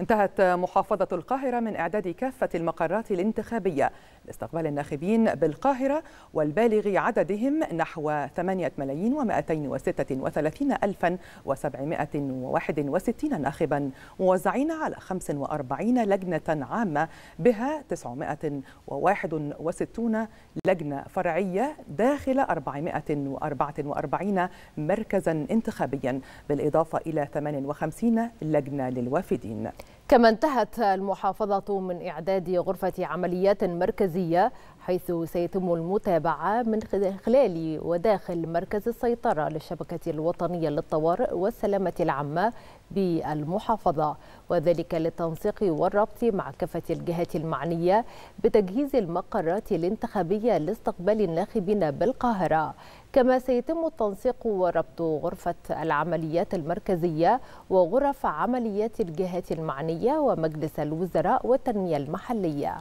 انتهت محافظة القاهرة من إعداد كافة المقرات الانتخابية لاستقبال الناخبين بالقاهرة والبالغ عددهم نحو 8 ملايين و236 ألفا و761 ناخبا موزعين على 45 لجنة عامة بها 961 لجنة فرعية داخل 444 مركزا انتخابيا بالإضافة إلى 58 لجنة للوافدين كما انتهت المحافظة من إعداد غرفة عمليات مركزية حيث سيتم المتابعة من خلال وداخل مركز السيطرة للشبكة الوطنية للطوارئ والسلامة العامة بالمحافظة وذلك للتنسيق والربط مع كافة الجهات المعنية بتجهيز المقرات الانتخابية لاستقبال الناخبين بالقاهرة كما سيتم التنسيق وربط غرفة العمليات المركزية وغرف عمليات الجهات المعنية ومجلس الوزراء والتنمية المحلية